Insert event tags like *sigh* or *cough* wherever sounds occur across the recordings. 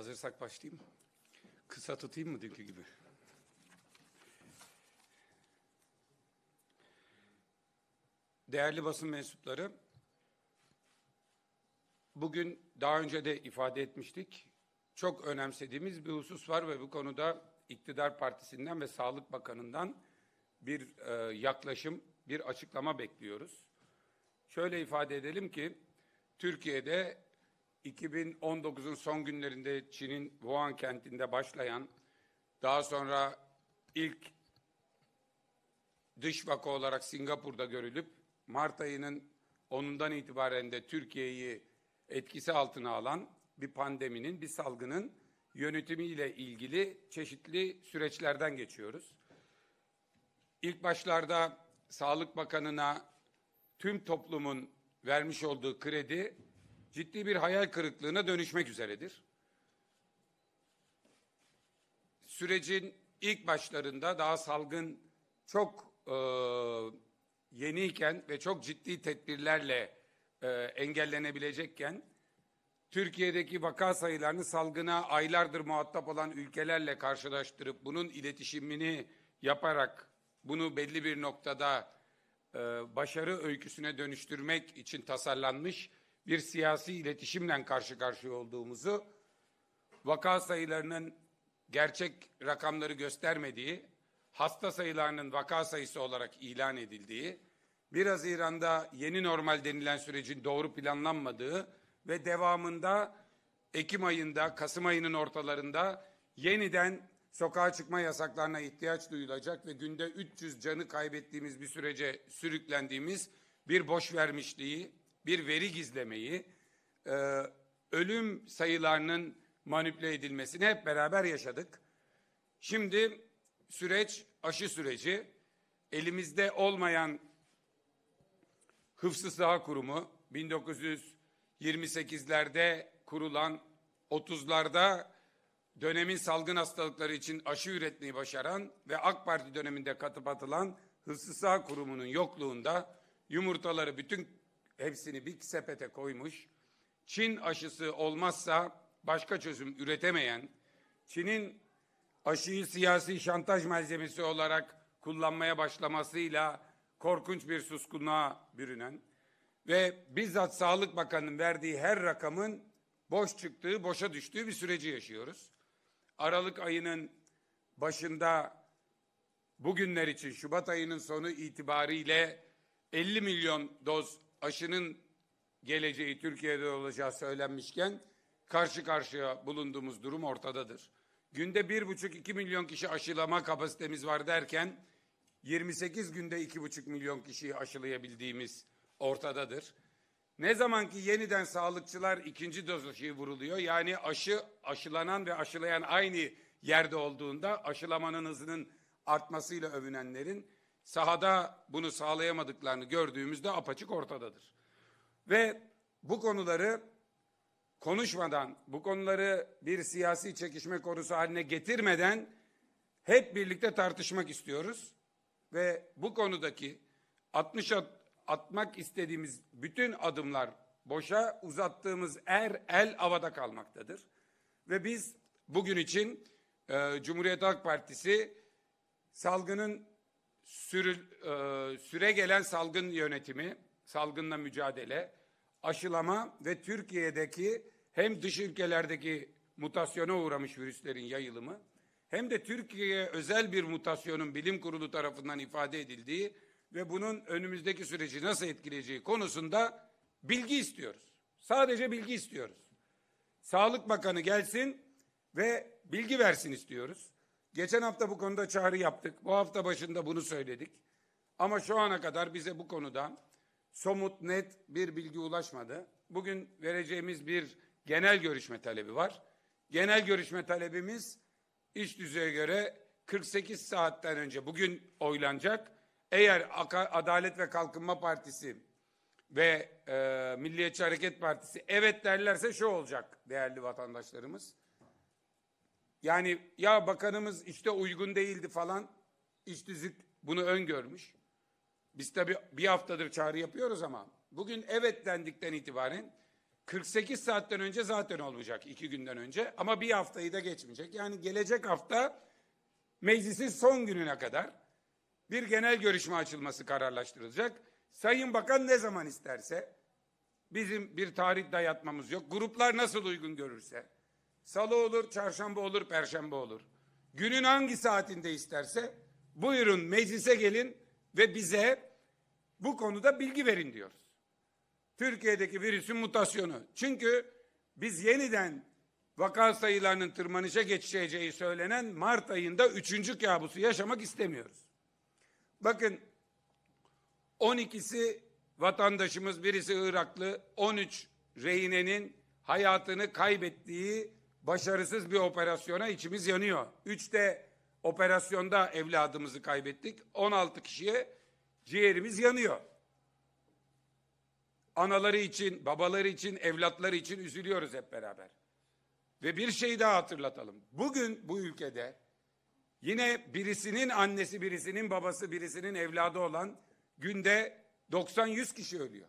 Hazırsak başlayayım. Kısa tutayım mı dünkü gibi? Değerli basın mensupları, bugün daha önce de ifade etmiştik. Çok önemsediğimiz bir husus var ve bu konuda iktidar partisinden ve Sağlık Bakanı'ndan bir e, yaklaşım, bir açıklama bekliyoruz. Şöyle ifade edelim ki Türkiye'de 2019'un son günlerinde Çin'in Wuhan kentinde başlayan, daha sonra ilk dış vaka olarak Singapur'da görülüp Mart ayının onundan itibaren de Türkiye'yi etkisi altına alan bir pandeminin, bir salgının yönetimiyle ilgili çeşitli süreçlerden geçiyoruz. İlk başlarda Sağlık Bakanı'na tüm toplumun vermiş olduğu kredi ciddi bir hayal kırıklığına dönüşmek üzeredir. Sürecin ilk başlarında daha salgın çok e, yeniyken ve çok ciddi tedbirlerle e, engellenebilecekken Türkiye'deki vaka sayılarını salgına aylardır muhatap olan ülkelerle karşılaştırıp bunun iletişimini yaparak bunu belli bir noktada e, başarı öyküsüne dönüştürmek için tasarlanmış bir siyasi iletişimle karşı karşıya olduğumuzu, vaka sayılarının gerçek rakamları göstermediği, hasta sayılarının vaka sayısı olarak ilan edildiği, 1 Haziran'da yeni normal denilen sürecin doğru planlanmadığı ve devamında Ekim ayında, Kasım ayının ortalarında yeniden sokağa çıkma yasaklarına ihtiyaç duyulacak ve günde 300 canı kaybettiğimiz bir sürece sürüklendiğimiz bir boş vermişliği bir veri gizlemeyi, e, ölüm sayılarının manipüle edilmesini hep beraber yaşadık. Şimdi süreç, aşı süreci, elimizde olmayan Hıfzı Sıha Kurumu 1928'lerde kurulan 30'larda dönemin salgın hastalıkları için aşı üretmeyi başaran ve AK Parti döneminde katıp atılan Hıfzı Sıha Kurumu'nun yokluğunda yumurtaları bütün hepsini bir sepete koymuş. Çin aşısı olmazsa başka çözüm üretemeyen, Çin'in aşıyı siyasi şantaj malzemesi olarak kullanmaya başlamasıyla korkunç bir suskunluğa bürünen ve bizzat Sağlık Bakanı'nın verdiği her rakamın boş çıktığı, boşa düştüğü bir süreci yaşıyoruz. Aralık ayının başında bugünler için Şubat ayının sonu itibariyle 50 milyon doz aşının geleceği Türkiye'de olacağı söylenmişken karşı karşıya bulunduğumuz durum ortadadır. Günde bir buçuk iki milyon kişi aşılama kapasitemiz var derken 28 günde iki buçuk milyon kişiyi aşılayabildiğimiz ortadadır. Ne zaman ki yeniden sağlıkçılar ikinci doz aşıyı vuruluyor yani aşı aşılanan ve aşılayan aynı yerde olduğunda aşılamanın hızının artmasıyla övünenlerin sahada bunu sağlayamadıklarını gördüğümüzde apaçık ortadadır. Ve bu konuları konuşmadan, bu konuları bir siyasi çekişme konusu haline getirmeden hep birlikte tartışmak istiyoruz. Ve bu konudaki 60 at, atmak istediğimiz bütün adımlar boşa uzattığımız er el avada kalmaktadır. Ve biz bugün için e, Cumhuriyet Halk Partisi salgının sürü, e, süre gelen salgın yönetimi, salgınla mücadele, aşılama ve Türkiye'deki hem dış ülkelerdeki mutasyona uğramış virüslerin yayılımı hem de Türkiye'ye özel bir mutasyonun bilim kurulu tarafından ifade edildiği ve bunun önümüzdeki süreci nasıl etkileyeceği konusunda bilgi istiyoruz. Sadece bilgi istiyoruz. Sağlık Bakanı gelsin ve bilgi versin istiyoruz. Geçen hafta bu konuda çağrı yaptık. Bu hafta başında bunu söyledik. Ama şu ana kadar bize bu konuda somut, net bir bilgi ulaşmadı. Bugün vereceğimiz bir genel görüşme talebi var. Genel görüşme talebimiz iş düzeye göre 48 saatten önce bugün oylanacak. Eğer Adalet ve Kalkınma Partisi ve e, Milliyetçi Hareket Partisi evet derlerse şu olacak değerli vatandaşlarımız. Yani ya bakanımız işte uygun değildi falan işsizlik bunu öngörmüş. Biz tabii bir haftadır çağrı yapıyoruz ama bugün evet dendikten itibaren 48 saatten önce zaten olmayacak iki günden önce ama bir haftayı da geçmeyecek. Yani gelecek hafta meclisin son gününe kadar bir genel görüşme açılması kararlaştırılacak. Sayın Bakan ne zaman isterse bizim bir tarih dayatmamız yok. Gruplar nasıl uygun görürse Salı olur, çarşamba olur, perşembe olur. Günün hangi saatinde isterse buyurun meclise gelin ve bize bu konuda bilgi verin diyoruz. Türkiye'deki virüsün mutasyonu. Çünkü biz yeniden vaka sayılarının tırmanışa geçeceği söylenen Mart ayında üçüncü kabusu yaşamak istemiyoruz. Bakın 12'si vatandaşımız, birisi Iraklı, 13 rehinenin hayatını kaybettiği başarısız bir operasyona içimiz yanıyor. Üçte operasyonda evladımızı kaybettik. 16 kişiye ciğerimiz yanıyor. Anaları için, babaları için, evlatları için üzülüyoruz hep beraber. Ve bir şey daha hatırlatalım. Bugün bu ülkede yine birisinin annesi, birisinin babası, birisinin evladı olan günde 90-100 kişi ölüyor.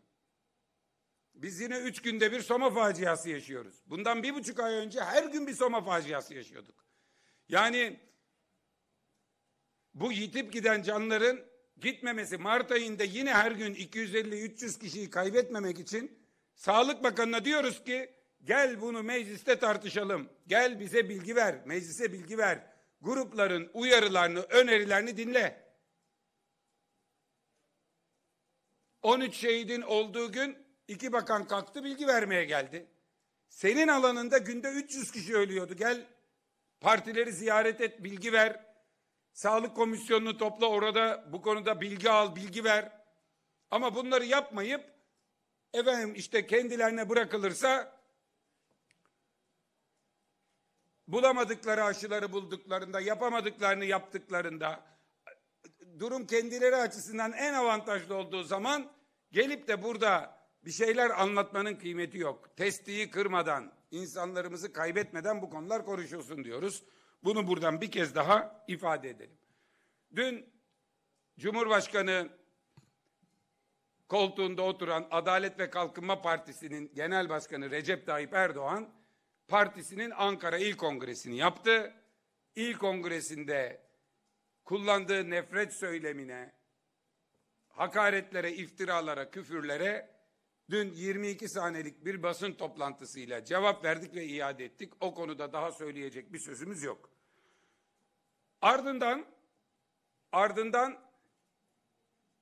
Biz yine üç günde bir Soma faciası yaşıyoruz. Bundan bir buçuk ay önce her gün bir Soma faciası yaşıyorduk. Yani bu yitip giden canların gitmemesi Mart ayında yine her gün 250-300 kişiyi kaybetmemek için Sağlık Bakanı'na diyoruz ki gel bunu mecliste tartışalım. Gel bize bilgi ver, meclise bilgi ver. Grupların uyarılarını, önerilerini dinle. 13 şehidin olduğu gün İki bakan kalktı bilgi vermeye geldi. Senin alanında günde 300 kişi ölüyordu. Gel partileri ziyaret et, bilgi ver. Sağlık komisyonunu topla orada bu konuda bilgi al, bilgi ver. Ama bunları yapmayıp efendim işte kendilerine bırakılırsa bulamadıkları aşıları bulduklarında, yapamadıklarını yaptıklarında durum kendileri açısından en avantajlı olduğu zaman gelip de burada bir şeyler anlatmanın kıymeti yok. Testiyi kırmadan, insanlarımızı kaybetmeden bu konular konuşulsun diyoruz. Bunu buradan bir kez daha ifade edelim. Dün Cumhurbaşkanı koltuğunda oturan Adalet ve Kalkınma Partisi'nin Genel Başkanı Recep Tayyip Erdoğan partisinin Ankara İl Kongresi'ni yaptı. İl Kongresi'nde kullandığı nefret söylemine, hakaretlere, iftiralara, küfürlere Dün 22 saniyelik bir basın toplantısıyla cevap verdik ve iade ettik. O konuda daha söyleyecek bir sözümüz yok. Ardından ardından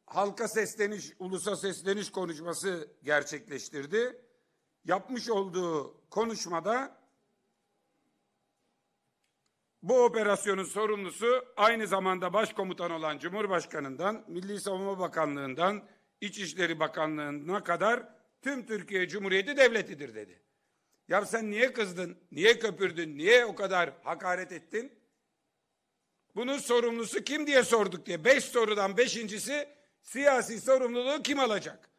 halka sesleniş, ulusa sesleniş konuşması gerçekleştirdi. Yapmış olduğu konuşmada bu operasyonun sorumlusu aynı zamanda başkomutan olan Cumhurbaşkanından, Milli Savunma Bakanlığından, İçişleri Bakanlığına kadar tüm Türkiye Cumhuriyeti devletidir dedi. Ya sen niye kızdın, niye köpürdün, niye o kadar hakaret ettin? Bunun sorumlusu kim diye sorduk diye. Beş sorudan beşincisi siyasi sorumluluğu kim alacak?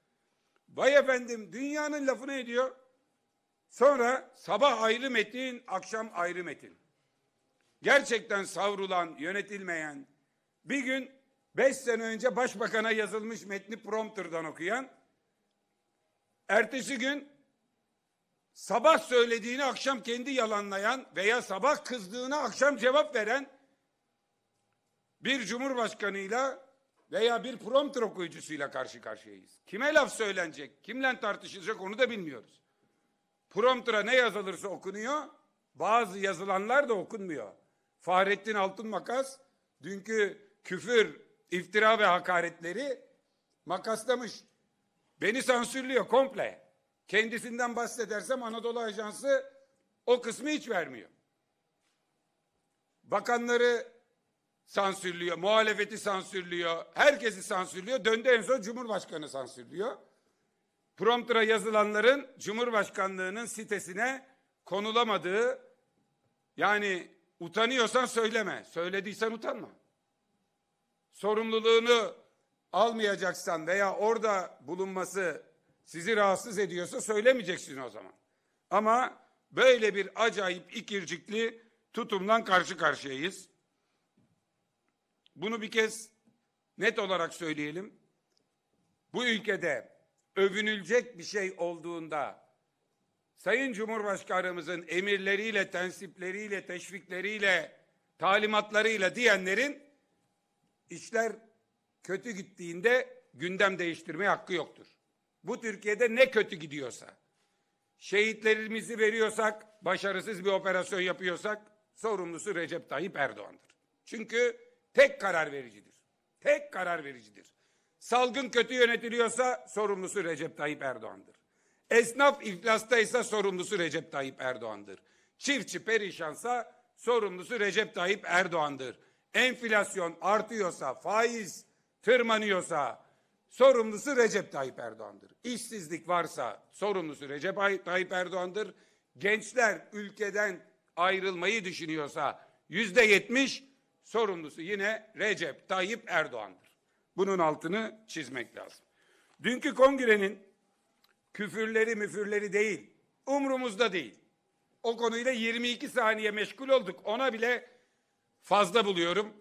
Vay efendim dünyanın lafını ediyor. Sonra sabah ayrı metin, akşam ayrı metin. Gerçekten savrulan, yönetilmeyen, bir gün beş sene önce başbakana yazılmış metni prompterdan okuyan, Ertesi gün sabah söylediğini akşam kendi yalanlayan veya sabah kızdığına akşam cevap veren bir cumhurbaşkanıyla veya bir prompter okuyucusuyla karşı karşıyayız. Kime laf söylenecek, kimle tartışılacak onu da bilmiyoruz. Prompter'a ne yazılırsa okunuyor, bazı yazılanlar da okunmuyor. Fahrettin Altın Makas, dünkü küfür, iftira ve hakaretleri makaslamış. Beni sansürlüyor komple. Kendisinden bahsedersem Anadolu Ajansı o kısmı hiç vermiyor. Bakanları sansürlüyor, muhalefeti sansürlüyor, herkesi sansürlüyor. Döndü en son Cumhurbaşkanı sansürlüyor. Prompter'a yazılanların Cumhurbaşkanlığının sitesine konulamadığı yani utanıyorsan söyleme, söylediysen utanma. Sorumluluğunu almayacaksan veya orada bulunması sizi rahatsız ediyorsa söylemeyeceksin o zaman. Ama böyle bir acayip ikircikli tutumdan karşı karşıyayız. Bunu bir kez net olarak söyleyelim. Bu ülkede övünülecek bir şey olduğunda Sayın Cumhurbaşkanımızın emirleriyle, tensipleriyle, teşvikleriyle, talimatlarıyla diyenlerin işler kötü gittiğinde gündem değiştirme hakkı yoktur. Bu Türkiye'de ne kötü gidiyorsa, şehitlerimizi veriyorsak, başarısız bir operasyon yapıyorsak sorumlusu Recep Tayyip Erdoğan'dır. Çünkü tek karar vericidir. Tek karar vericidir. Salgın kötü yönetiliyorsa sorumlusu Recep Tayyip Erdoğan'dır. Esnaf iflastaysa sorumlusu Recep Tayyip Erdoğan'dır. Çiftçi perişansa sorumlusu Recep Tayyip Erdoğan'dır. Enflasyon artıyorsa, faiz tırmanıyorsa sorumlusu Recep Tayyip Erdoğan'dır. İşsizlik varsa sorumlusu Recep Tayyip Erdoğan'dır. Gençler ülkeden ayrılmayı düşünüyorsa yüzde yetmiş sorumlusu yine Recep Tayyip Erdoğan'dır. Bunun altını çizmek lazım. Dünkü kongrenin küfürleri müfürleri değil, umrumuzda değil. O konuyla 22 saniye meşgul olduk. Ona bile fazla buluyorum.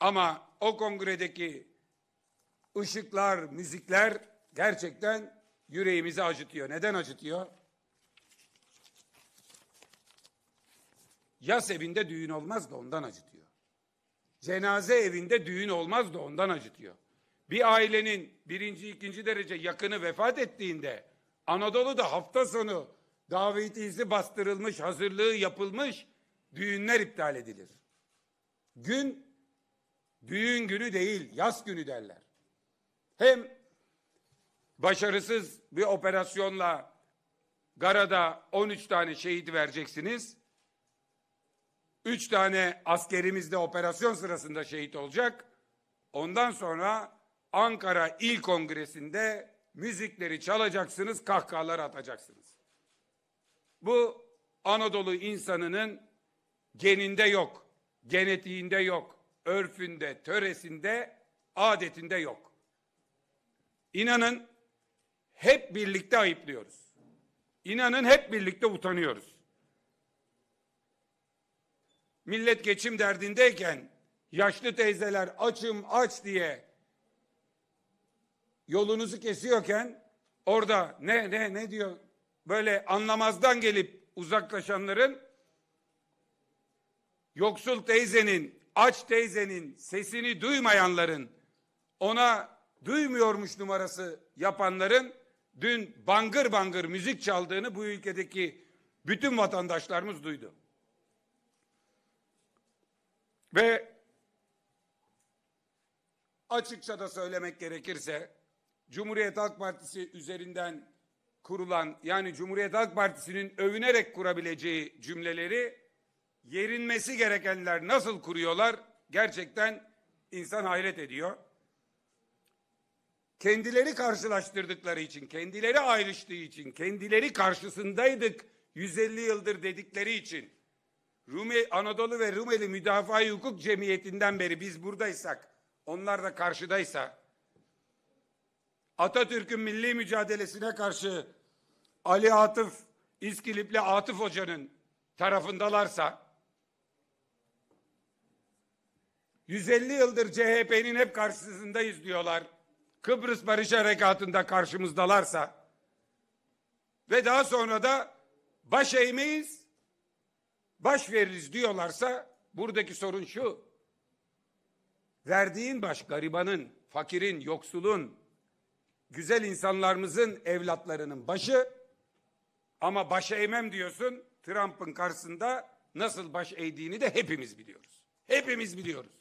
Ama o kongredeki ışıklar, müzikler gerçekten yüreğimizi acıtıyor. Neden acıtıyor? Yas evinde düğün olmaz da ondan acıtıyor. Cenaze evinde düğün olmaz da ondan acıtıyor. Bir ailenin birinci, ikinci derece yakını vefat ettiğinde Anadolu'da hafta sonu davetiyesi bastırılmış, hazırlığı yapılmış düğünler iptal edilir. Gün düğün günü değil, yaz günü derler. Hem başarısız bir operasyonla Gara'da 13 tane şehit vereceksiniz. 3 tane askerimiz de operasyon sırasında şehit olacak. Ondan sonra Ankara İl Kongresi'nde müzikleri çalacaksınız, kahkahalar atacaksınız. Bu Anadolu insanının geninde yok, genetiğinde yok örfünde, töresinde, adetinde yok. İnanın hep birlikte ayıplıyoruz. İnanın hep birlikte utanıyoruz. Millet geçim derdindeyken yaşlı teyzeler açım aç diye yolunuzu kesiyorken orada ne ne ne diyor böyle anlamazdan gelip uzaklaşanların yoksul teyzenin aç teyzenin sesini duymayanların ona duymuyormuş numarası yapanların dün bangır bangır müzik çaldığını bu ülkedeki bütün vatandaşlarımız duydu. Ve açıkça da söylemek gerekirse Cumhuriyet Halk Partisi üzerinden kurulan yani Cumhuriyet Halk Partisi'nin övünerek kurabileceği cümleleri yerinmesi gerekenler nasıl kuruyorlar gerçekten insan hayret ediyor. Kendileri karşılaştırdıkları için, kendileri ayrıştığı için, kendileri karşısındaydık 150 yıldır dedikleri için Rumi, Anadolu ve Rumeli Müdafaa Hukuk Cemiyeti'nden beri biz buradaysak, onlar da karşıdaysa, Atatürk'ün milli mücadelesine karşı Ali Atıf, İskilipli Atıf Hoca'nın tarafındalarsa, 150 yıldır CHP'nin hep karşısındayız diyorlar. Kıbrıs Barış Harekatı'nda karşımızdalarsa ve daha sonra da baş eğmeyiz, baş veririz diyorlarsa buradaki sorun şu. Verdiğin baş garibanın, fakirin, yoksulun, güzel insanlarımızın evlatlarının başı ama baş eğmem diyorsun. Trump'ın karşısında nasıl baş eğdiğini de hepimiz biliyoruz. Hepimiz biliyoruz.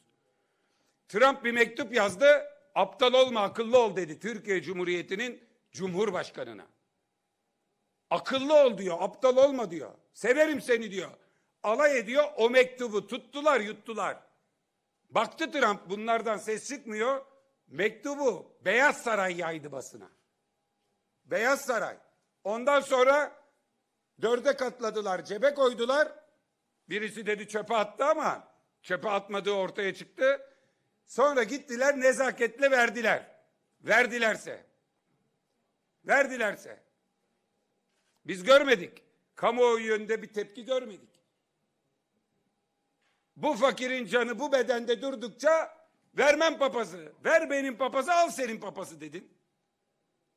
Trump bir mektup yazdı. Aptal olma akıllı ol dedi Türkiye Cumhuriyeti'nin Cumhurbaşkanına. Akıllı ol diyor, aptal olma diyor. Severim seni diyor. Alay ediyor o mektubu tuttular yuttular. Baktı Trump bunlardan ses çıkmıyor. Mektubu Beyaz Saray yaydı basına. Beyaz Saray. Ondan sonra dörde katladılar, cebe koydular. Birisi dedi çöpe attı ama çöpe atmadığı ortaya çıktı. Sonra gittiler nezaketle verdiler. Verdilerse. Verdilerse. Biz görmedik. Kamuoyu yönünde bir tepki görmedik. Bu fakirin canı bu bedende durdukça vermem papazı, ver benim papazı, al senin papazı dedin.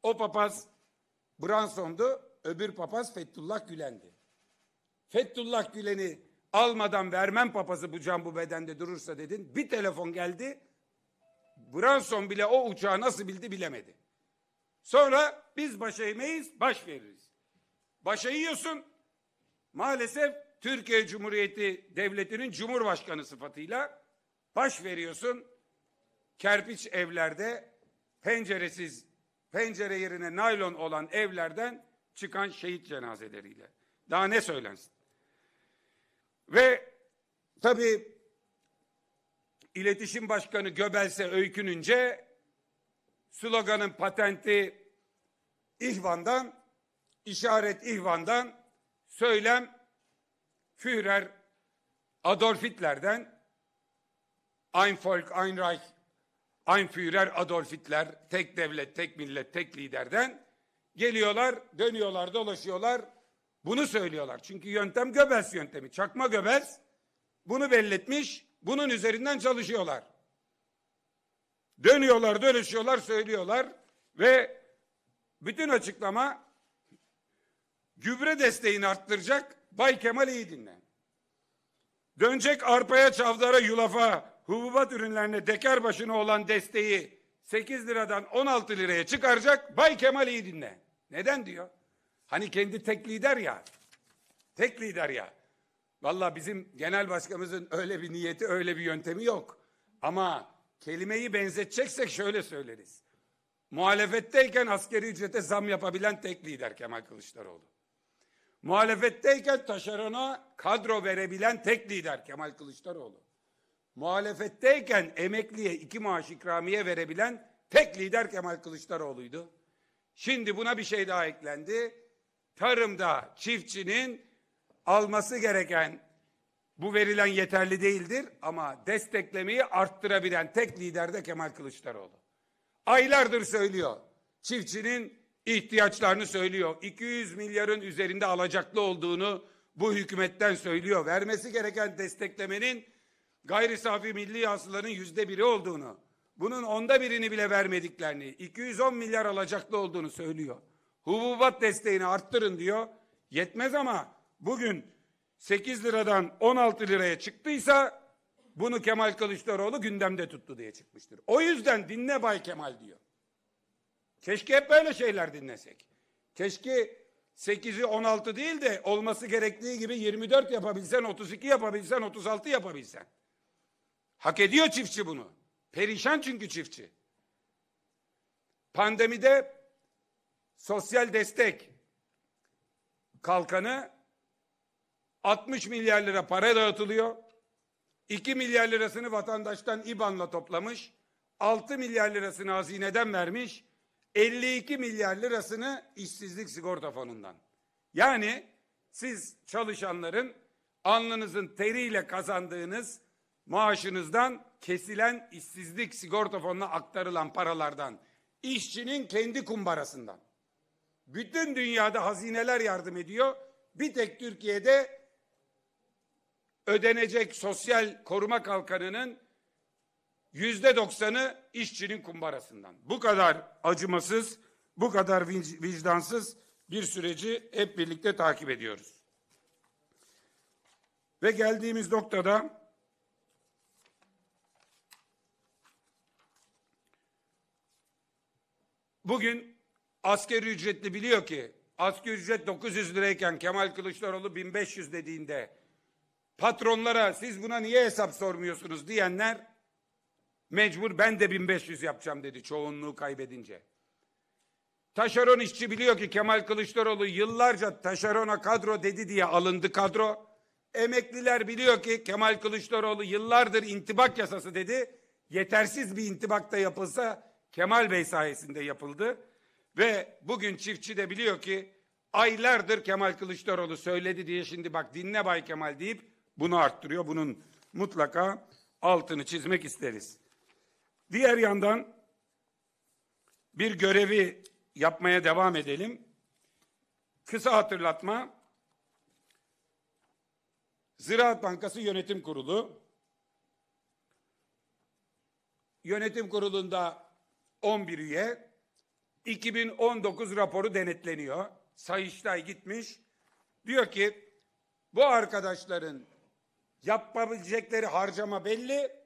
O papaz Branson'du, öbür papaz Fethullah Gülen'di. Fethullah Gülen'i almadan vermem papazı bu can bu bedende durursa dedin. Bir telefon geldi. Branson bile o uçağı nasıl bildi bilemedi. Sonra biz başa eğmeyiz, baş veririz. Başa yiyorsun. Maalesef Türkiye Cumhuriyeti Devleti'nin Cumhurbaşkanı sıfatıyla baş veriyorsun. Kerpiç evlerde penceresiz, pencere yerine naylon olan evlerden çıkan şehit cenazeleriyle. Daha ne söylensin? Ve tabii iletişim Başkanı Göbels'e öykününce sloganın patenti İhvan'dan, işaret İhvan'dan, söylem Führer Adolf Hitler'den, Ein Volk, Ein Reich, Ein Führer Adolf Hitler, tek devlet, tek millet, tek liderden geliyorlar, dönüyorlar, dolaşıyorlar, bunu söylüyorlar. Çünkü yöntem Göbels yöntemi. Çakma Göbels bunu belletmiş. Bunun üzerinden çalışıyorlar. Dönüyorlar, dönüşüyorlar, söylüyorlar ve bütün açıklama gübre desteğini arttıracak. Bay Kemal iyi dinle. Dönecek arpaya, çavdara, yulafa, hububat ürünlerine dekar başına olan desteği 8 liradan 16 liraya çıkaracak. Bay Kemal iyi dinle. Neden diyor? Hani kendi tek lider ya. Tek lider ya. Vallahi bizim genel başkanımızın öyle bir niyeti, öyle bir yöntemi yok. Ama kelimeyi benzeteceksek şöyle söyleriz. Muhalefetteyken askeri ücrete zam yapabilen tek lider Kemal Kılıçdaroğlu. Muhalefetteyken taşerona kadro verebilen tek lider Kemal Kılıçdaroğlu. Muhalefetteyken emekliye iki maaş ikramiye verebilen tek lider Kemal Kılıçdaroğlu'ydu. Şimdi buna bir şey daha eklendi tarımda çiftçinin alması gereken bu verilen yeterli değildir ama desteklemeyi arttırabilen tek lider de Kemal Kılıçdaroğlu. Aylardır söylüyor. Çiftçinin ihtiyaçlarını söylüyor. 200 milyarın üzerinde alacaklı olduğunu bu hükümetten söylüyor. Vermesi gereken desteklemenin gayri safi milli hasılanın yüzde biri olduğunu, bunun onda birini bile vermediklerini, 210 milyar alacaklı olduğunu söylüyor hububat desteğini arttırın diyor. Yetmez ama bugün 8 liradan 16 liraya çıktıysa bunu Kemal Kılıçdaroğlu gündemde tuttu diye çıkmıştır. O yüzden dinle Bay Kemal diyor. Keşke hep böyle şeyler dinlesek. Keşke 8'i 16 değil de olması gerektiği gibi 24 yapabilsen, 32 yapabilsen, 36 yapabilsen. Hak ediyor çiftçi bunu. Perişan çünkü çiftçi. Pandemide sosyal destek kalkanı 60 milyar lira para dağıtılıyor. 2 milyar lirasını vatandaştan İBAN'la toplamış. 6 milyar lirasını hazineden vermiş. 52 milyar lirasını işsizlik sigorta fonundan. Yani siz çalışanların alnınızın teriyle kazandığınız maaşınızdan kesilen işsizlik sigorta fonuna aktarılan paralardan, işçinin kendi kumbarasından. Bütün dünyada hazineler yardım ediyor. Bir tek Türkiye'de ödenecek sosyal koruma kalkanının yüzde doksanı işçinin kumbarasından. Bu kadar acımasız, bu kadar vicdansız bir süreci hep birlikte takip ediyoruz. Ve geldiğimiz noktada bugün Asker ücretli biliyor ki asker ücret 900 lirayken Kemal Kılıçdaroğlu 1500 dediğinde patronlara siz buna niye hesap sormuyorsunuz diyenler mecbur ben de 1500 yapacağım dedi çoğunluğu kaybedince. Taşeron işçi biliyor ki Kemal Kılıçdaroğlu yıllarca taşerona kadro dedi diye alındı kadro. Emekliler biliyor ki Kemal Kılıçdaroğlu yıllardır intibak yasası dedi. Yetersiz bir intibakta yapılsa Kemal Bey sayesinde yapıldı. Ve bugün çiftçi de biliyor ki aylardır Kemal Kılıçdaroğlu söyledi diye şimdi bak dinle Bay Kemal deyip bunu arttırıyor. Bunun mutlaka altını çizmek isteriz. Diğer yandan bir görevi yapmaya devam edelim. Kısa hatırlatma. Ziraat Bankası Yönetim Kurulu yönetim kurulunda 11 üye 2019 raporu denetleniyor. Sayıştay gitmiş. Diyor ki bu arkadaşların yapabilecekleri harcama belli,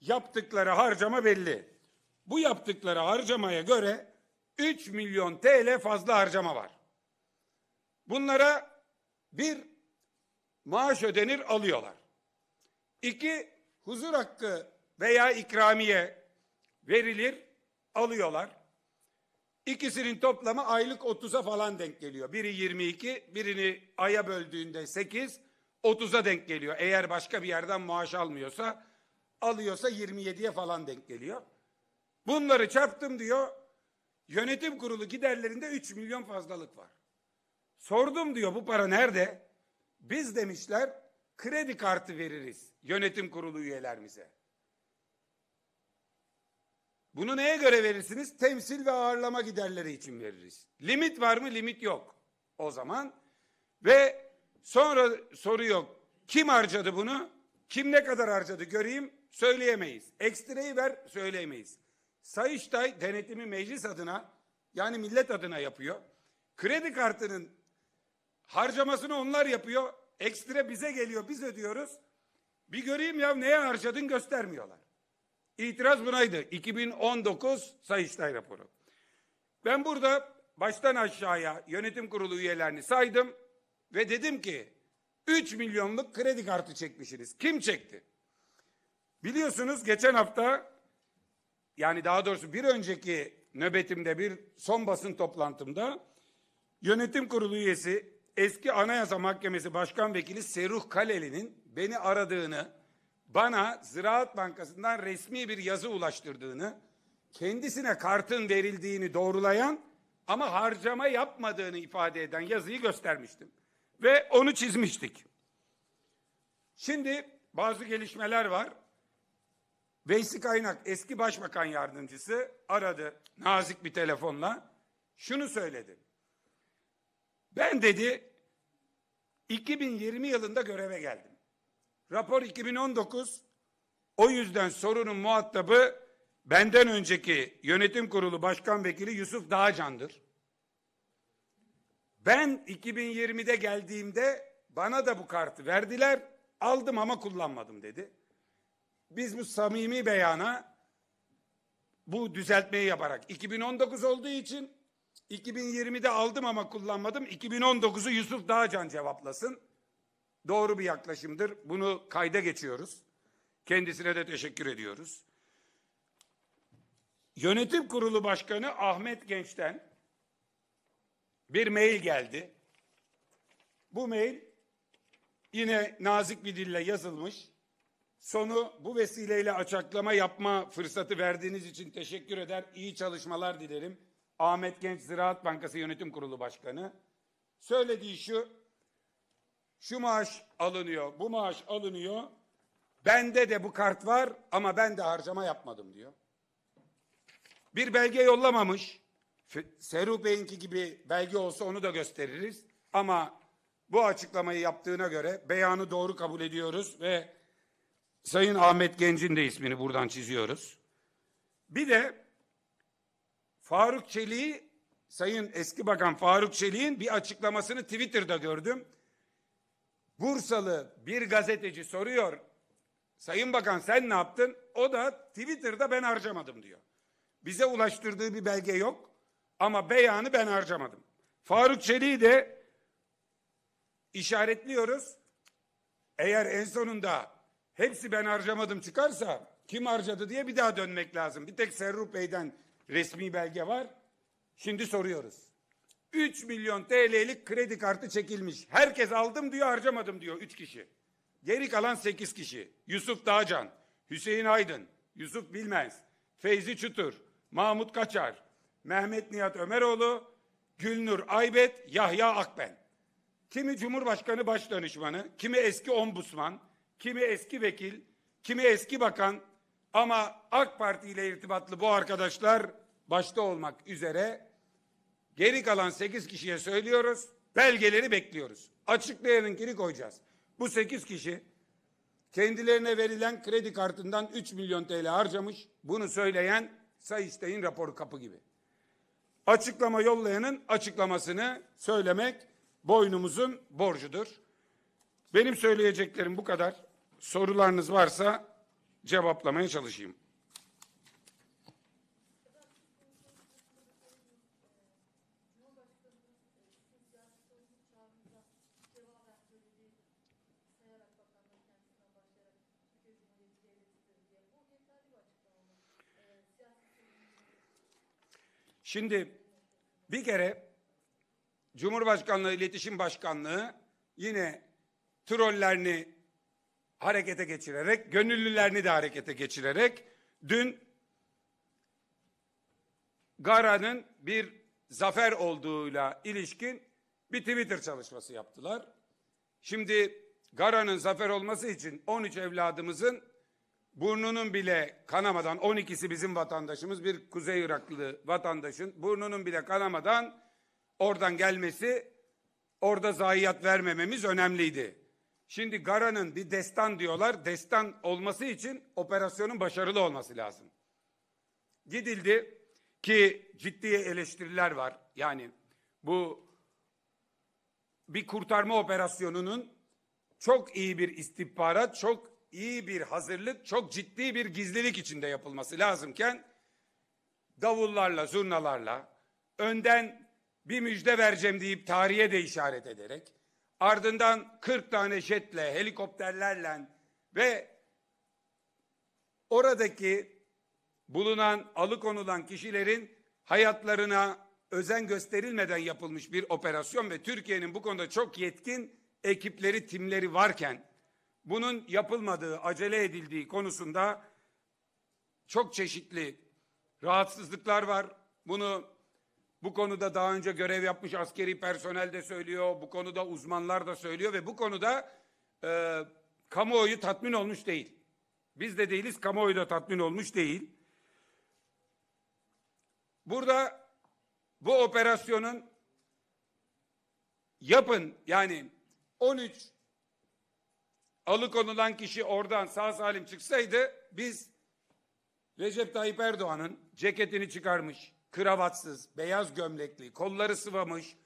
yaptıkları harcama belli. Bu yaptıkları harcamaya göre 3 milyon TL fazla harcama var. Bunlara bir maaş ödenir alıyorlar. İki huzur hakkı veya ikramiye verilir alıyorlar. İkisinin toplamı aylık 30'a falan denk geliyor. Biri 22, birini aya böldüğünde 8, 30'a denk geliyor. Eğer başka bir yerden maaş almıyorsa, alıyorsa 27'ye falan denk geliyor. Bunları çarptım diyor. Yönetim kurulu giderlerinde 3 milyon fazlalık var. Sordum diyor bu para nerede? Biz demişler kredi kartı veririz yönetim kurulu üyelerimize. Bunu neye göre verirsiniz? Temsil ve ağırlama giderleri için veririz. Limit var mı? Limit yok. O zaman ve sonra soru yok. Kim harcadı bunu? Kim ne kadar harcadı göreyim? Söyleyemeyiz. Ekstreyi ver söyleyemeyiz. Sayıştay denetimi meclis adına yani millet adına yapıyor. Kredi kartının harcamasını onlar yapıyor. Ekstre bize geliyor biz ödüyoruz. Bir göreyim ya neye harcadın göstermiyorlar. İtiraz bunaydı. 2019 Sayıştay raporu. Ben burada baştan aşağıya yönetim kurulu üyelerini saydım ve dedim ki 3 milyonluk kredi kartı çekmişsiniz. Kim çekti? Biliyorsunuz geçen hafta yani daha doğrusu bir önceki nöbetimde bir son basın toplantımda yönetim kurulu üyesi eski Anayasa Mahkemesi Başkan Vekili Seruh Kaleli'nin beni aradığını bana Ziraat Bankası'ndan resmi bir yazı ulaştırdığını, kendisine kartın verildiğini doğrulayan ama harcama yapmadığını ifade eden yazıyı göstermiştim. Ve onu çizmiştik. Şimdi bazı gelişmeler var. Veysi Kaynak eski başbakan yardımcısı aradı nazik bir telefonla. Şunu söyledi. Ben dedi 2020 yılında göreve geldim. Rapor 2019 o yüzden sorunun muhatabı benden önceki yönetim kurulu başkan vekili Yusuf Dağcan'dır. Ben 2020'de geldiğimde bana da bu kartı verdiler. Aldım ama kullanmadım dedi. Biz bu samimi beyana bu düzeltmeyi yaparak 2019 olduğu için 2020'de aldım ama kullanmadım. 2019'u Yusuf Dağcan cevaplasın doğru bir yaklaşımdır. Bunu kayda geçiyoruz. Kendisine de teşekkür ediyoruz. Yönetim Kurulu Başkanı Ahmet Genç'ten bir mail geldi. Bu mail yine nazik bir dille yazılmış. Sonu bu vesileyle açıklama yapma fırsatı verdiğiniz için teşekkür eder. İyi çalışmalar dilerim. Ahmet Genç Ziraat Bankası Yönetim Kurulu Başkanı. Söylediği şu, şu maaş alınıyor, bu maaş alınıyor. Bende de bu kart var ama ben de harcama yapmadım diyor. Bir belge yollamamış. Seru Bey'inki gibi belge olsa onu da gösteririz. Ama bu açıklamayı yaptığına göre beyanı doğru kabul ediyoruz ve Sayın Ahmet Genc'in de ismini buradan çiziyoruz. Bir de Faruk Çelik'i Sayın eski bakan Faruk Çelik'in bir açıklamasını Twitter'da gördüm. Bursalı bir gazeteci soruyor. Sayın Bakan sen ne yaptın? O da Twitter'da ben harcamadım diyor. Bize ulaştırdığı bir belge yok ama beyanı ben harcamadım. Faruk Çelik'i de işaretliyoruz. Eğer en sonunda hepsi ben harcamadım çıkarsa kim harcadı diye bir daha dönmek lazım. Bir tek Serrup Bey'den resmi belge var. Şimdi soruyoruz. 3 milyon TL'lik kredi kartı çekilmiş. Herkes aldım diyor harcamadım diyor 3 kişi. Geri kalan 8 kişi. Yusuf Dağcan, Hüseyin Aydın, Yusuf Bilmez, Feyzi Çutur, Mahmut Kaçar, Mehmet Nihat Ömeroğlu, Gülnur Aybet, Yahya Akben. Kimi Cumhurbaşkanı Başdanışmanı, kimi eski ombusman, kimi eski vekil, kimi eski bakan ama AK Parti ile irtibatlı bu arkadaşlar başta olmak üzere Geri kalan sekiz kişiye söylüyoruz. Belgeleri bekliyoruz. Açıklayanın Açıklayanınkini koyacağız. Bu sekiz kişi kendilerine verilen kredi kartından 3 milyon TL harcamış. Bunu söyleyen Sayıştay'ın raporu kapı gibi. Açıklama yollayanın açıklamasını söylemek boynumuzun borcudur. Benim söyleyeceklerim bu kadar. Sorularınız varsa cevaplamaya çalışayım. Şimdi bir kere Cumhurbaşkanlığı İletişim Başkanlığı yine trollerini harekete geçirerek, gönüllülerini de harekete geçirerek dün Gara'nın bir zafer olduğuyla ilişkin bir Twitter çalışması yaptılar. Şimdi Gara'nın zafer olması için 13 evladımızın burnunun bile kanamadan 12'si bizim vatandaşımız bir Kuzey Iraklı vatandaşın burnunun bile kanamadan oradan gelmesi orada zayiat vermememiz önemliydi. Şimdi Gara'nın bir destan diyorlar. Destan olması için operasyonun başarılı olması lazım. Gidildi ki ciddi eleştiriler var. Yani bu bir kurtarma operasyonunun çok iyi bir istihbarat, çok iyi bir hazırlık, çok ciddi bir gizlilik içinde yapılması lazımken davullarla, zurnalarla önden bir müjde vereceğim deyip tarihe de işaret ederek ardından 40 tane jetle, helikopterlerle ve oradaki bulunan, alıkonulan kişilerin hayatlarına özen gösterilmeden yapılmış bir operasyon ve Türkiye'nin bu konuda çok yetkin ekipleri, timleri varken bunun yapılmadığı, acele edildiği konusunda çok çeşitli rahatsızlıklar var. Bunu bu konuda daha önce görev yapmış askeri personel de söylüyor, bu konuda uzmanlar da söylüyor ve bu konuda e, kamuoyu tatmin olmuş değil. Biz de değiliz, kamuoyu da tatmin olmuş değil. Burada bu operasyonun yapın yani 13 alıkonulan kişi oradan sağ salim çıksaydı biz Recep Tayyip Erdoğan'ın ceketini çıkarmış, kravatsız, beyaz gömlekli, kolları sıvamış,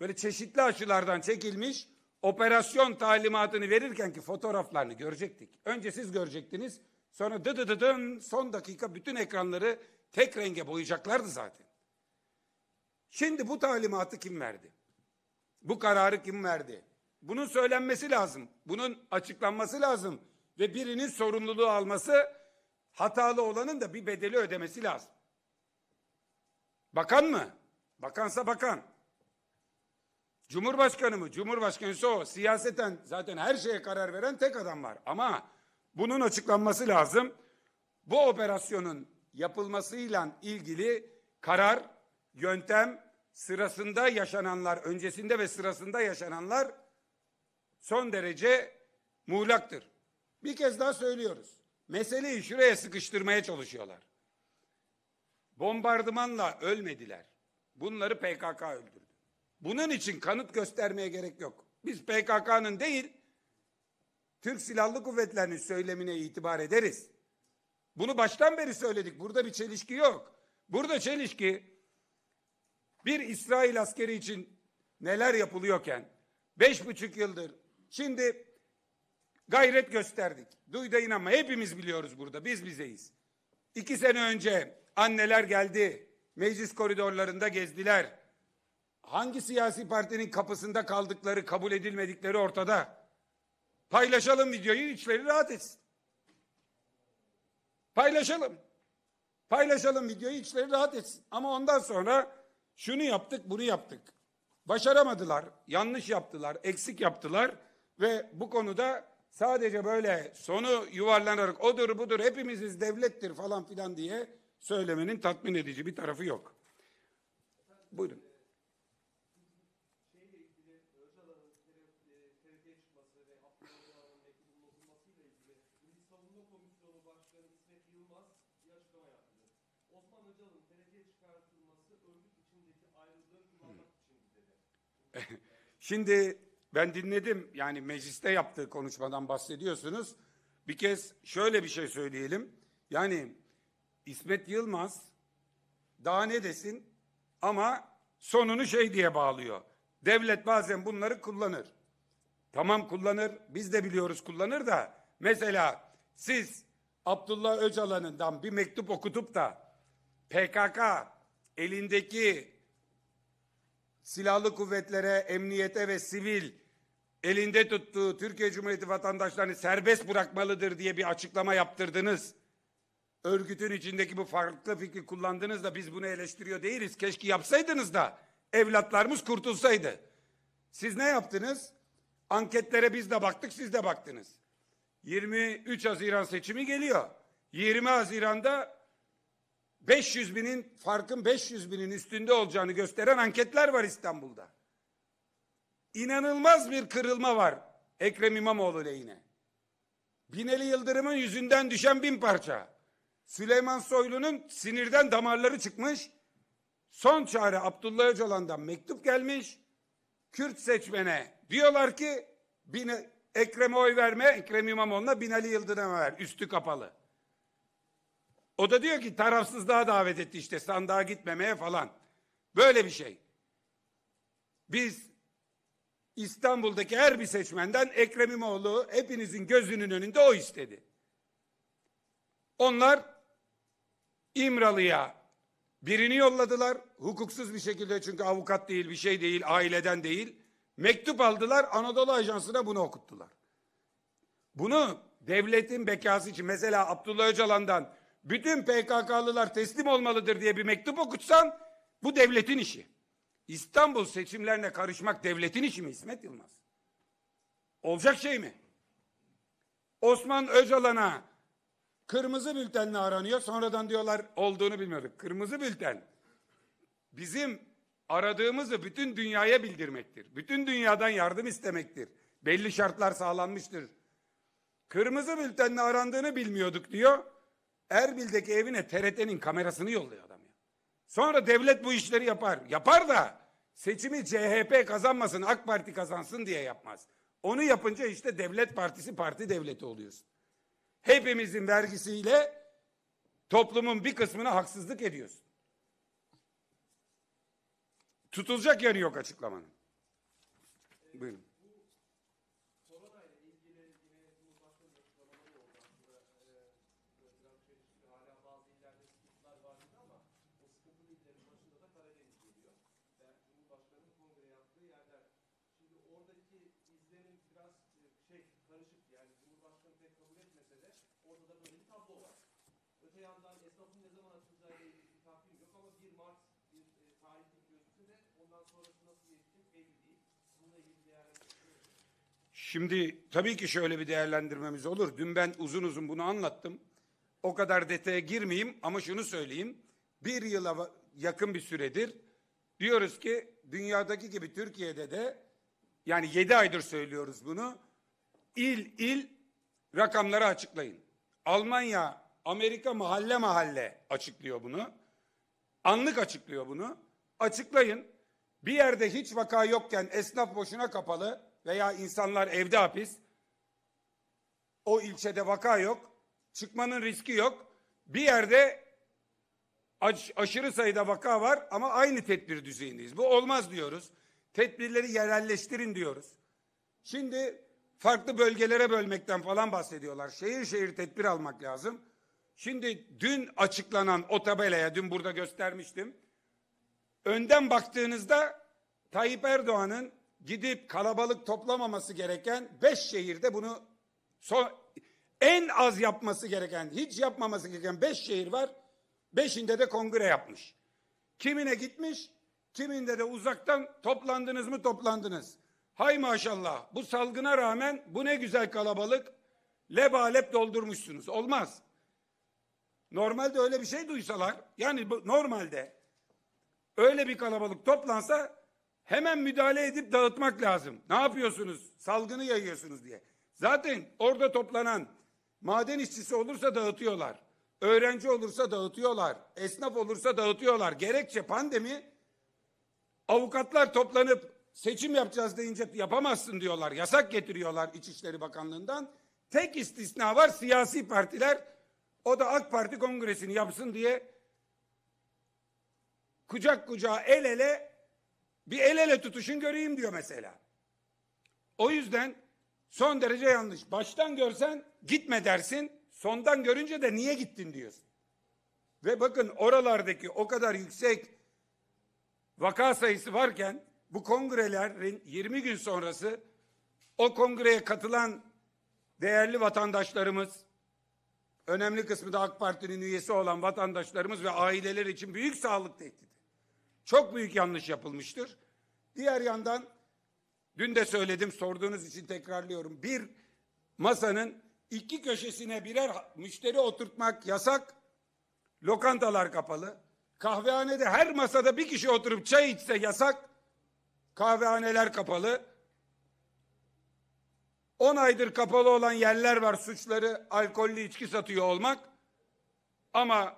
böyle çeşitli aşılardan çekilmiş operasyon talimatını verirken ki fotoğraflarını görecektik. Önce siz görecektiniz, sonra dı dı dı dın son dakika bütün ekranları tek renge boyayacaklardı zaten. Şimdi bu talimatı kim verdi? Bu kararı kim verdi? Bunun söylenmesi lazım. Bunun açıklanması lazım. Ve birinin sorumluluğu alması hatalı olanın da bir bedeli ödemesi lazım. Bakan mı? Bakansa bakan. Cumhurbaşkanı mı? Cumhurbaşkanı o. Siyaseten zaten her şeye karar veren tek adam var. Ama bunun açıklanması lazım. Bu operasyonun yapılmasıyla ilgili karar, yöntem, sırasında yaşananlar, öncesinde ve sırasında yaşananlar son derece muğlaktır. Bir kez daha söylüyoruz. Meseleyi şuraya sıkıştırmaya çalışıyorlar. Bombardımanla ölmediler. Bunları PKK öldürdü. Bunun için kanıt göstermeye gerek yok. Biz PKK'nın değil, Türk Silahlı Kuvvetleri'nin söylemine itibar ederiz. Bunu baştan beri söyledik. Burada bir çelişki yok. Burada çelişki bir İsrail askeri için neler yapılıyorken beş buçuk yıldır Şimdi gayret gösterdik. Duy da inanma. Hepimiz biliyoruz burada. Biz bizeyiz. İki sene önce anneler geldi. Meclis koridorlarında gezdiler. Hangi siyasi partinin kapısında kaldıkları, kabul edilmedikleri ortada. Paylaşalım videoyu, içleri rahat etsin. Paylaşalım. Paylaşalım videoyu, içleri rahat etsin. Ama ondan sonra şunu yaptık, bunu yaptık. Başaramadılar, yanlış yaptılar, eksik yaptılar. Ve bu konuda sadece böyle sonu yuvarlanarak odur budur hepimiziz devlettir falan filan diye söylemenin tatmin edici bir tarafı yok. Buyurun. E, *laughs* Şimdi ben dinledim yani mecliste yaptığı konuşmadan bahsediyorsunuz. Bir kez şöyle bir şey söyleyelim. Yani İsmet Yılmaz daha ne desin ama sonunu şey diye bağlıyor. Devlet bazen bunları kullanır. Tamam kullanır. Biz de biliyoruz kullanır da. Mesela siz Abdullah Öcalan'ından bir mektup okutup da PKK elindeki silahlı kuvvetlere, emniyete ve sivil elinde tuttuğu Türkiye Cumhuriyeti vatandaşlarını serbest bırakmalıdır diye bir açıklama yaptırdınız. Örgütün içindeki bu farklı fikri kullandınız da biz bunu eleştiriyor değiliz. Keşke yapsaydınız da evlatlarımız kurtulsaydı. Siz ne yaptınız? Anketlere biz de baktık, siz de baktınız. 23 Haziran seçimi geliyor. 20 Haziran'da 500 binin farkın 500 binin üstünde olacağını gösteren anketler var İstanbul'da inanılmaz bir kırılma var Ekrem İmamoğlu lehine. Bineli Yıldırım'ın yüzünden düşen bin parça. Süleyman Soylu'nun sinirden damarları çıkmış. Son çare Abdullah Öcalan'dan mektup gelmiş. Kürt seçmene diyorlar ki Bine, Ekrem'e oy verme, Ekrem İmamoğlu'na Binali Yıldırım'a ver. Üstü kapalı. O da diyor ki tarafsızlığa davet etti işte sandığa gitmemeye falan. Böyle bir şey. Biz İstanbul'daki her bir seçmenden Ekrem İmamoğlu hepinizin gözünün önünde o istedi. Onlar İmralı'ya birini yolladılar. Hukuksuz bir şekilde çünkü avukat değil, bir şey değil, aileden değil. Mektup aldılar, Anadolu Ajansı'na bunu okuttular. Bunu devletin bekası için mesela Abdullah Öcalan'dan bütün PKK'lılar teslim olmalıdır diye bir mektup okutsan bu devletin işi. İstanbul seçimlerine karışmak devletin işi mi İsmet Yılmaz? Olacak şey mi? Osman Öcalan'a kırmızı bültenle aranıyor. Sonradan diyorlar olduğunu bilmiyorduk. Kırmızı bülten bizim aradığımızı bütün dünyaya bildirmektir. Bütün dünyadan yardım istemektir. Belli şartlar sağlanmıştır. Kırmızı bültenle arandığını bilmiyorduk diyor. Erbil'deki evine TRT'nin kamerasını yolluyor adam ya. Sonra devlet bu işleri yapar. Yapar da seçimi CHP kazanmasın, AK Parti kazansın diye yapmaz. Onu yapınca işte devlet partisi parti devleti oluyorsun. Hepimizin vergisiyle toplumun bir kısmına haksızlık ediyorsun. Tutulacak yeri yok açıklamanın. Buyurun. Şimdi tabii ki şöyle bir değerlendirmemiz olur. Dün ben uzun uzun bunu anlattım. O kadar detaya girmeyeyim ama şunu söyleyeyim. Bir yıla yakın bir süredir diyoruz ki dünyadaki gibi Türkiye'de de yani yedi aydır söylüyoruz bunu. İl il rakamları açıklayın. Almanya, Amerika mahalle mahalle açıklıyor bunu. Anlık açıklıyor bunu. Açıklayın. Bir yerde hiç vaka yokken esnaf boşuna kapalı, veya insanlar evde hapis. O ilçede vaka yok. Çıkmanın riski yok. Bir yerde aş aşırı sayıda vaka var ama aynı tedbir düzeyindeyiz. Bu olmaz diyoruz. Tedbirleri yerelleştirin diyoruz. Şimdi farklı bölgelere bölmekten falan bahsediyorlar. Şehir şehir tedbir almak lazım. Şimdi dün açıklanan o tabelaya dün burada göstermiştim. Önden baktığınızda Tayyip Erdoğan'ın gidip kalabalık toplamaması gereken beş şehirde bunu son, en az yapması gereken, hiç yapmaması gereken beş şehir var. Beşinde de kongre yapmış. Kimine gitmiş, kiminde de uzaktan toplandınız mı toplandınız. Hay maşallah bu salgına rağmen bu ne güzel kalabalık lebalep doldurmuşsunuz. Olmaz. Normalde öyle bir şey duysalar yani bu, normalde öyle bir kalabalık toplansa hemen müdahale edip dağıtmak lazım. Ne yapıyorsunuz? Salgını yayıyorsunuz diye. Zaten orada toplanan maden işçisi olursa dağıtıyorlar. Öğrenci olursa dağıtıyorlar. Esnaf olursa dağıtıyorlar. Gerekçe pandemi avukatlar toplanıp seçim yapacağız deyince yapamazsın diyorlar. Yasak getiriyorlar İçişleri Bakanlığı'ndan. Tek istisna var siyasi partiler. O da AK Parti kongresini yapsın diye kucak kucağa el ele bir el ele tutuşun göreyim diyor mesela. O yüzden son derece yanlış. Baştan görsen gitme dersin. Sondan görünce de niye gittin diyorsun. Ve bakın oralardaki o kadar yüksek vaka sayısı varken bu kongrelerin 20 gün sonrası o kongreye katılan değerli vatandaşlarımız, önemli kısmı da AK Parti'nin üyesi olan vatandaşlarımız ve aileler için büyük sağlık tehdidi. Çok büyük yanlış yapılmıştır. Diğer yandan dün de söyledim sorduğunuz için tekrarlıyorum. Bir masanın iki köşesine birer müşteri oturtmak yasak. Lokantalar kapalı. Kahvehanede her masada bir kişi oturup çay içse yasak. Kahvehaneler kapalı. On aydır kapalı olan yerler var suçları alkollü içki satıyor olmak. Ama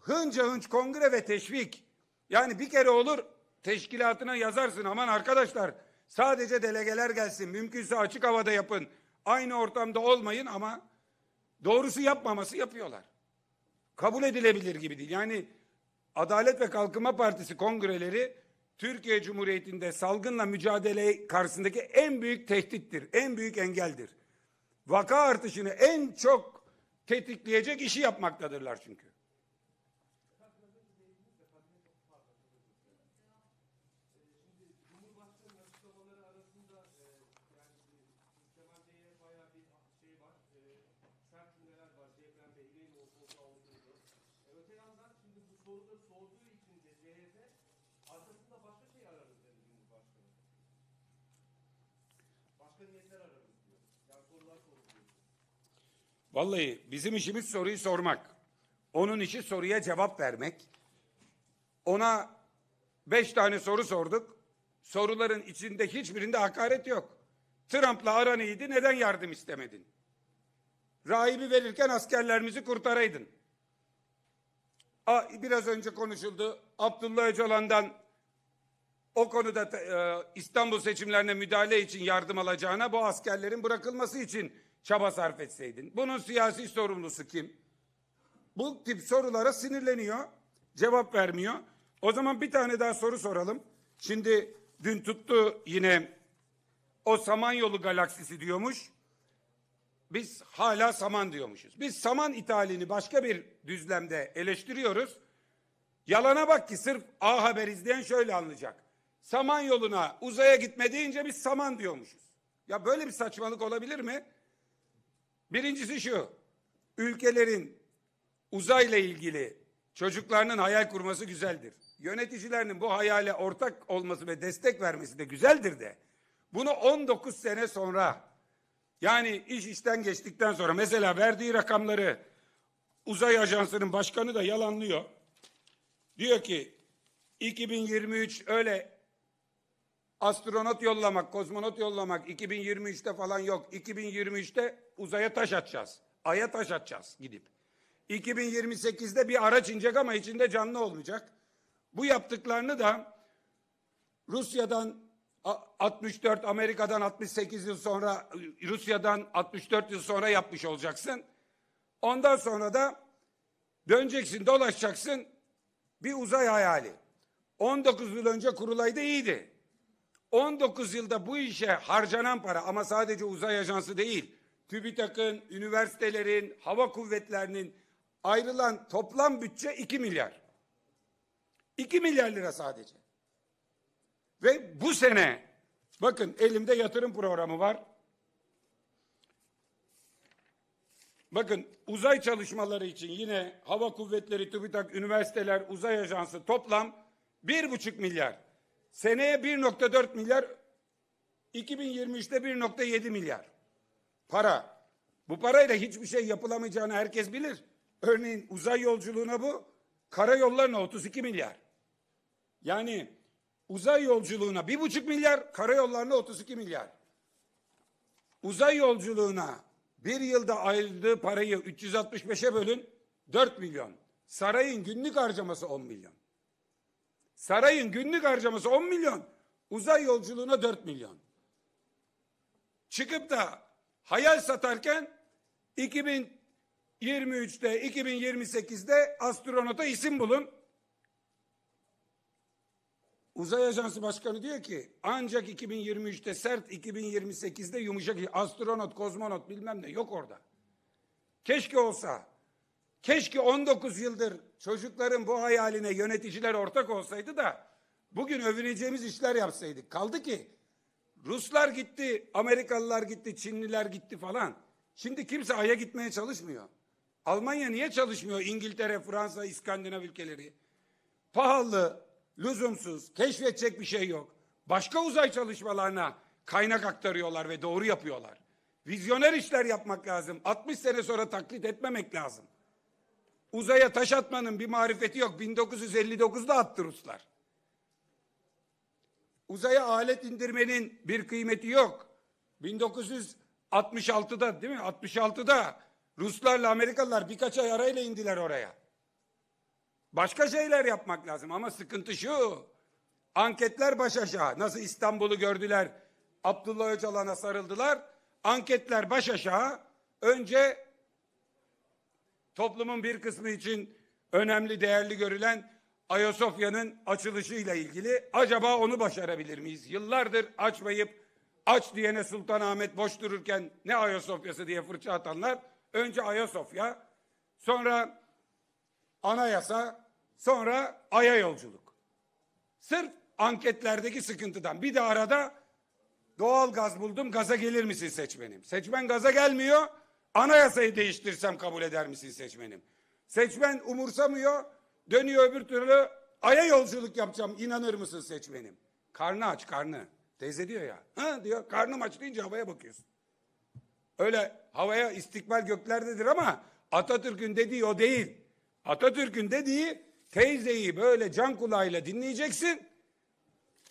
hınca hınç kongre ve teşvik yani bir kere olur teşkilatına yazarsın aman arkadaşlar sadece delegeler gelsin mümkünse açık havada yapın aynı ortamda olmayın ama doğrusu yapmaması yapıyorlar. Kabul edilebilir gibi değil. Yani Adalet ve Kalkınma Partisi kongreleri Türkiye Cumhuriyeti'nde salgınla mücadele karşısındaki en büyük tehdittir, en büyük engeldir. Vaka artışını en çok tetikleyecek işi yapmaktadırlar çünkü. Vallahi bizim işimiz soruyu sormak. Onun işi soruya cevap vermek. Ona beş tane soru sorduk. Soruların içinde hiçbirinde hakaret yok. Trump'la aran iyiydi neden yardım istemedin? Rahibi verirken askerlerimizi kurtaraydın. A, biraz önce konuşuldu. Abdullah Öcalan'dan o konuda e, İstanbul seçimlerine müdahale için yardım alacağına bu askerlerin bırakılması için çaba sarf etseydin. Bunun siyasi sorumlusu kim? Bu tip sorulara sinirleniyor, cevap vermiyor. O zaman bir tane daha soru soralım. Şimdi dün tuttu yine o Samanyolu galaksisi diyormuş. Biz hala saman diyormuşuz. Biz saman ithalini başka bir düzlemde eleştiriyoruz. Yalana bak ki sırf A Haber izleyen şöyle anlayacak saman yoluna uzaya gitme deyince biz saman diyormuşuz. Ya böyle bir saçmalık olabilir mi? Birincisi şu. Ülkelerin uzayla ilgili çocuklarının hayal kurması güzeldir. Yöneticilerinin bu hayale ortak olması ve destek vermesi de güzeldir de. Bunu 19 sene sonra yani iş işten geçtikten sonra mesela verdiği rakamları uzay ajansının başkanı da yalanlıyor. Diyor ki 2023 öyle Astronot yollamak, kozmonot yollamak 2023'te falan yok. 2023'te uzaya taş atacağız. Ay'a taş atacağız gidip. 2028'de bir araç inecek ama içinde canlı olmayacak. Bu yaptıklarını da Rusya'dan 64, Amerika'dan 68 yıl sonra, Rusya'dan 64 yıl sonra yapmış olacaksın. Ondan sonra da döneceksin, dolaşacaksın. Bir uzay hayali. 19 yıl önce kurulaydı iyiydi. 19 yılda bu işe harcanan para ama sadece uzay ajansı değil, TÜBİTAK'ın, üniversitelerin, hava kuvvetlerinin ayrılan toplam bütçe 2 milyar. 2 milyar lira sadece. Ve bu sene bakın elimde yatırım programı var. Bakın uzay çalışmaları için yine hava kuvvetleri, TÜBİTAK, üniversiteler, uzay ajansı toplam bir buçuk milyar. Seneye 1.4 milyar, 2023'te 1.7 milyar para. Bu parayla hiçbir şey yapılamayacağını herkes bilir. Örneğin uzay yolculuğuna bu, karayollarına 32 milyar. Yani uzay yolculuğuna bir buçuk milyar, karayollarına 32 milyar. Uzay yolculuğuna bir yılda ayrıldığı parayı 365'e bölün 4 milyon. Sarayın günlük harcaması 10 milyon. Sarayın günlük harcaması 10 milyon. Uzay yolculuğuna 4 milyon. Çıkıp da hayal satarken 2023'te 2028'de astronota isim bulun. Uzay Ajansı Başkanı diyor ki ancak 2023'te sert 2028'de yumuşak astronot, kozmonot bilmem ne yok orada. Keşke olsa Keşke 19 yıldır çocukların bu hayaline yöneticiler ortak olsaydı da bugün övüneceğimiz işler yapsaydık. Kaldı ki Ruslar gitti, Amerikalılar gitti, Çinliler gitti falan. Şimdi kimse Ay'a gitmeye çalışmıyor. Almanya niye çalışmıyor? İngiltere, Fransa, İskandinav ülkeleri. Pahalı, lüzumsuz, keşfedecek bir şey yok. Başka uzay çalışmalarına kaynak aktarıyorlar ve doğru yapıyorlar. Vizyoner işler yapmak lazım. 60 sene sonra taklit etmemek lazım. Uzaya taş atmanın bir marifeti yok. 1959'da attı Ruslar. Uzaya alet indirmenin bir kıymeti yok. 1966'da değil mi? 66'da Ruslarla Amerikalılar birkaç ay arayla indiler oraya. Başka şeyler yapmak lazım ama sıkıntı şu. Anketler baş aşağı. Nasıl İstanbul'u gördüler, Abdullah Öcalan'a sarıldılar. Anketler baş aşağı. Önce toplumun bir kısmı için önemli, değerli görülen Ayasofya'nın açılışıyla ilgili acaba onu başarabilir miyiz? Yıllardır açmayıp aç diyene Sultanahmet boş dururken ne Ayasofya'sı diye fırça atanlar önce Ayasofya, sonra anayasa, sonra aya yolculuk. Sırf anketlerdeki sıkıntıdan. Bir de arada doğal gaz buldum gaza gelir misin seçmenim? Seçmen gaza gelmiyor. Anayasayı değiştirsem kabul eder misin seçmenim? Seçmen umursamıyor. Dönüyor öbür türlü aya yolculuk yapacağım. İnanır mısın seçmenim? Karnı aç karnı. Teyze diyor ya. Ha diyor karnım aç deyince havaya bakıyorsun. Öyle havaya istikbal göklerdedir ama Atatürk'ün dediği o değil. Atatürk'ün dediği teyzeyi böyle can kulağıyla dinleyeceksin.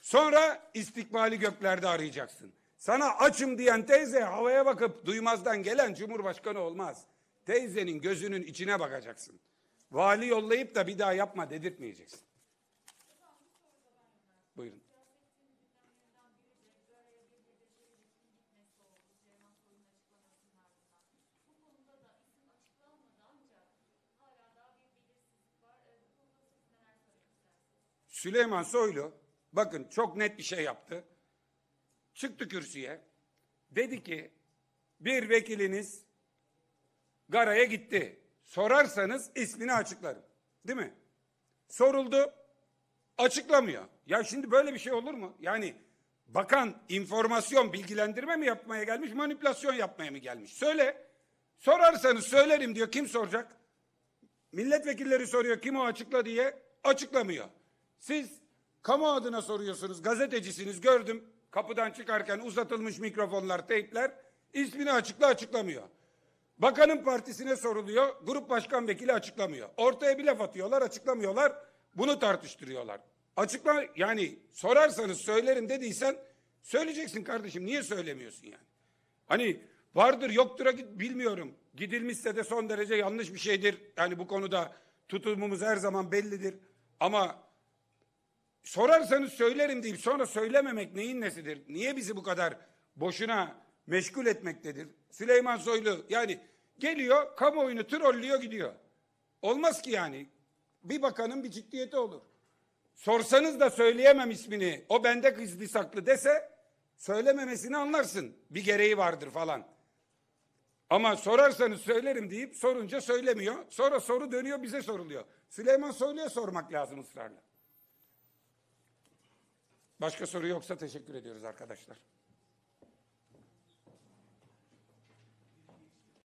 Sonra istikbali göklerde arayacaksın. Sana açım diyen teyze havaya bakıp duymazdan gelen cumhurbaşkanı olmaz. Teyzenin gözünün içine bakacaksın. Vali yollayıp da bir daha yapma dedirtmeyeceksin. Buyurun. Süleyman Soylu bakın çok net bir şey yaptı çıktı kürsüye. Dedi ki bir vekiliniz Gara'ya gitti. Sorarsanız ismini açıklarım. Değil mi? Soruldu. Açıklamıyor. Ya şimdi böyle bir şey olur mu? Yani bakan informasyon, bilgilendirme mi yapmaya gelmiş, manipülasyon yapmaya mı gelmiş? Söyle. Sorarsanız söylerim diyor. Kim soracak? Milletvekilleri soruyor kim o açıkla diye. Açıklamıyor. Siz kamu adına soruyorsunuz. Gazetecisiniz gördüm kapıdan çıkarken uzatılmış mikrofonlar, teypler ismini açıkla açıklamıyor. Bakanın partisine soruluyor, grup başkan vekili açıklamıyor. Ortaya bir laf atıyorlar, açıklamıyorlar. Bunu tartıştırıyorlar. Açıkla yani sorarsanız söylerim dediysen söyleyeceksin kardeşim. Niye söylemiyorsun yani? Hani vardır yoktur git bilmiyorum. Gidilmişse de son derece yanlış bir şeydir. Yani bu konuda tutumumuz her zaman bellidir. Ama sorarsanız söylerim deyip sonra söylememek neyin nesidir? Niye bizi bu kadar boşuna meşgul etmektedir? Süleyman Soylu yani geliyor kamuoyunu trollüyor gidiyor. Olmaz ki yani. Bir bakanın bir ciddiyeti olur. Sorsanız da söyleyemem ismini. O bende gizli saklı dese söylememesini anlarsın. Bir gereği vardır falan. Ama sorarsanız söylerim deyip sorunca söylemiyor. Sonra soru dönüyor bize soruluyor. Süleyman Soylu'ya sormak lazım ısrarla. Başka soru yoksa teşekkür ediyoruz arkadaşlar.